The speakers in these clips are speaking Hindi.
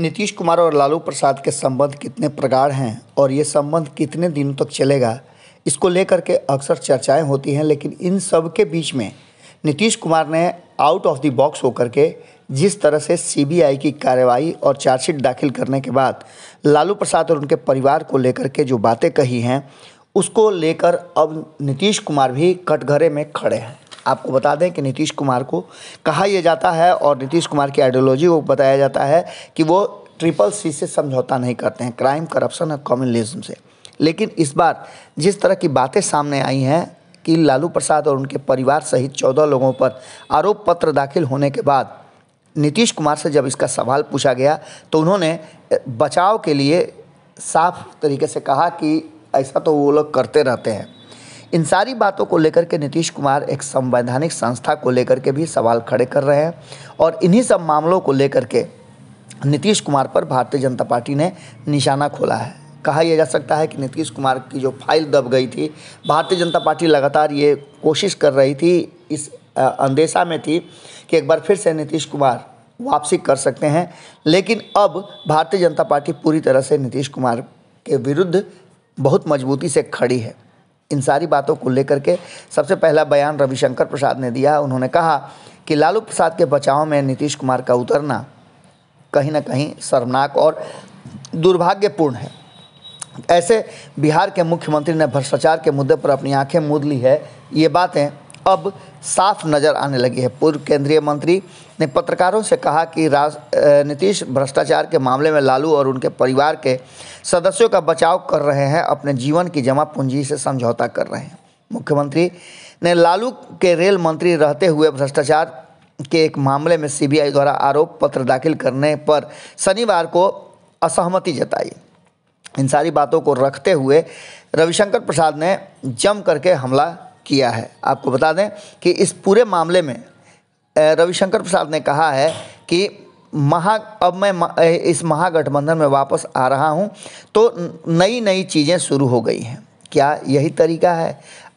नीतीश कुमार और लालू प्रसाद के संबंध कितने प्रगाढ़ हैं और ये संबंध कितने दिनों तक चलेगा इसको लेकर के अक्सर चर्चाएं होती हैं लेकिन इन सब के बीच में नीतीश कुमार ने आउट ऑफ द बॉक्स होकर के जिस तरह से सीबीआई की कार्रवाई और चार्जशीट दाखिल करने के बाद लालू प्रसाद और उनके परिवार को लेकर के जो बातें कही हैं उसको लेकर अब नीतीश कुमार भी कटघरे में खड़े हैं आपको बता दें कि नीतीश कुमार को कहा यह जाता है और नीतीश कुमार की आइडियोलॉजी को बताया जाता है कि वो ट्रिपल सी से समझौता नहीं करते हैं क्राइम करप्शन और कम्युनलिज्म से लेकिन इस बार जिस तरह की बातें सामने आई हैं कि लालू प्रसाद और उनके परिवार सहित चौदह लोगों पर आरोप पत्र दाखिल होने के बाद नीतीश कुमार से जब इसका सवाल पूछा गया तो उन्होंने बचाव के लिए साफ तरीके से कहा कि ऐसा तो वो लोग करते रहते हैं इन सारी बातों को लेकर के नीतीश कुमार एक संवैधानिक संस्था को लेकर के भी सवाल खड़े कर रहे हैं और इन्हीं सब मामलों को लेकर के नीतीश कुमार पर भारतीय जनता पार्टी ने निशाना खोला है कहा यह जा सकता है कि नीतीश कुमार की जो फाइल दब गई थी भारतीय जनता पार्टी लगातार ये कोशिश कर रही थी इस अंदेशा में थी कि एक बार फिर से नीतीश कुमार वापसी कर सकते हैं लेकिन अब भारतीय जनता पार्टी पूरी तरह से नीतीश कुमार के विरुद्ध बहुत मजबूती से खड़ी है इन सारी बातों को लेकर के सबसे पहला बयान रविशंकर प्रसाद ने दिया उन्होंने कहा कि लालू प्रसाद के बचाव में नीतीश कुमार का उतरना कहीं ना कहीं शर्मनाक और दुर्भाग्यपूर्ण है ऐसे बिहार के मुख्यमंत्री ने भ्रष्टाचार के मुद्दे पर अपनी आंखें मूद ली है ये बातें अब साफ नज़र आने लगी है पूर्व केंद्रीय मंत्री ने पत्रकारों से कहा कि नीतीश भ्रष्टाचार के मामले में लालू और उनके परिवार के सदस्यों का बचाव कर रहे हैं अपने जीवन की जमा पूंजी से समझौता कर रहे हैं मुख्यमंत्री ने लालू के रेल मंत्री रहते हुए भ्रष्टाचार के एक मामले में सीबीआई द्वारा आरोप पत्र दाखिल करने पर शनिवार को असहमति जताई इन सारी बातों को रखते हुए रविशंकर प्रसाद ने जम करके हमला किया है आपको बता दें कि इस पूरे मामले में रविशंकर प्रसाद ने कहा है कि महा अब मैं इस महागठबंधन में वापस आ रहा हूं तो नई नई चीज़ें शुरू हो गई हैं क्या यही तरीका है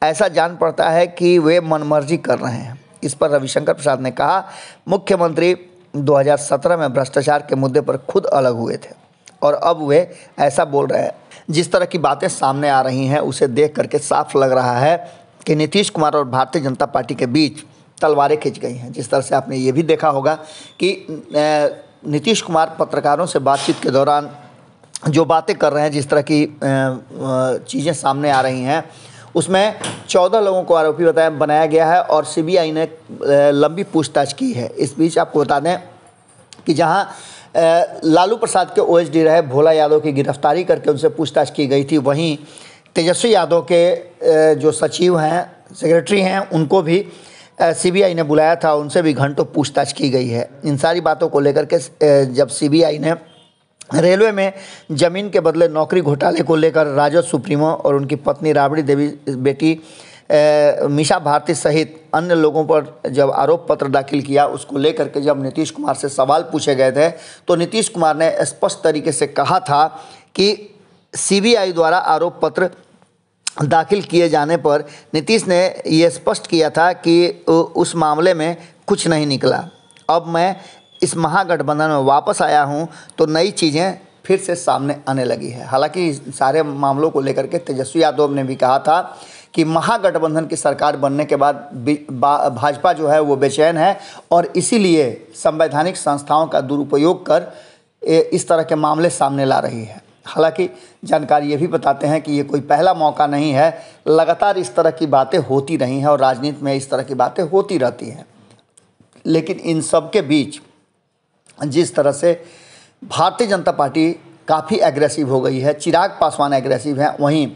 ऐसा जान पड़ता है कि वे मनमर्जी कर रहे हैं इस पर रविशंकर प्रसाद ने कहा मुख्यमंत्री 2017 में भ्रष्टाचार के मुद्दे पर खुद अलग हुए थे और अब वे ऐसा बोल रहे हैं जिस तरह की बातें सामने आ रही हैं उसे देख करके साफ लग रहा है कि नीतीश कुमार और भारतीय जनता पार्टी के बीच तलवारें खिंच गई हैं जिस तरह से आपने ये भी देखा होगा कि नीतीश कुमार पत्रकारों से बातचीत के दौरान जो बातें कर रहे हैं जिस तरह की चीज़ें सामने आ रही हैं उसमें चौदह लोगों को आरोपी बताया बनाया गया है और सीबीआई ने लंबी पूछताछ की है इस बीच आपको बता दें कि जहाँ लालू प्रसाद के ओएसडी रहे भोला यादव की गिरफ्तारी करके उनसे पूछताछ की गई थी वहीं तेजस्वी यादव के जो सचिव हैं सेक्रेटरी हैं उनको भी सीबीआई ने बुलाया था उनसे भी घंटों पूछताछ की गई है इन सारी बातों को लेकर के जब सीबीआई ने रेलवे में जमीन के बदले नौकरी घोटाले को लेकर राजद सुप्रीमो और उनकी पत्नी राबड़ी देवी बेटी मीशा भारती सहित अन्य लोगों पर जब आरोप पत्र दाखिल किया उसको लेकर के जब नीतीश कुमार से सवाल पूछे गए थे तो नीतीश कुमार ने स्पष्ट तरीके से कहा था कि सीबीआई द्वारा आरोप पत्र दाखिल किए जाने पर नीतीश ने यह स्पष्ट किया था कि उस मामले में कुछ नहीं निकला अब मैं इस महागठबंधन में वापस आया हूं तो नई चीज़ें फिर से सामने आने लगी है हालांकि सारे मामलों को लेकर के तेजस्वी यादव ने भी कहा था कि महागठबंधन की सरकार बनने के बाद भाजपा जो है वो बेचैन है और इसीलिए संवैधानिक संस्थाओं का दुरुपयोग कर इस तरह के मामले सामने ला रही है हालांकि जानकार ये भी बताते हैं कि ये कोई पहला मौका नहीं है लगातार इस तरह की बातें होती रही हैं और राजनीति में इस तरह की बातें होती रहती हैं लेकिन इन सब के बीच जिस तरह से भारतीय जनता पार्टी काफ़ी एग्रेसिव हो गई है चिराग पासवान एग्रेसिव हैं वहीं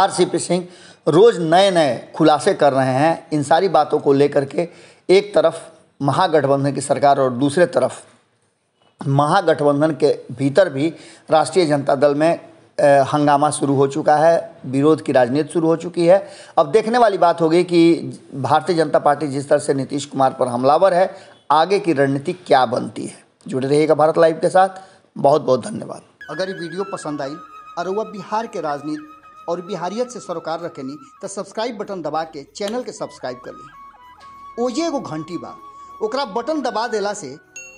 आर सी पी सिंह रोज़ नए नए खुलासे कर रहे हैं इन सारी बातों को लेकर के एक तरफ महागठबंधन की सरकार और दूसरे तरफ महागठबंधन के भीतर भी राष्ट्रीय जनता दल में हंगामा शुरू हो चुका है विरोध की राजनीति शुरू हो चुकी है अब देखने वाली बात होगी कि भारतीय जनता पार्टी जिस तरह से नीतीश कुमार पर हमलावर है आगे की रणनीति क्या बनती है जुड़े रहिएगा भारत लाइव के साथ बहुत बहुत धन्यवाद अगर ये वीडियो पसंद आई और वह बिहार के राजनीति और बिहारियत से सरोकार रखेनी तो सब्सक्राइब बटन दबा के चैनल के सब्सक्राइब कर ली ओजे एगो घंटी बा ओकरा बटन दबा देला से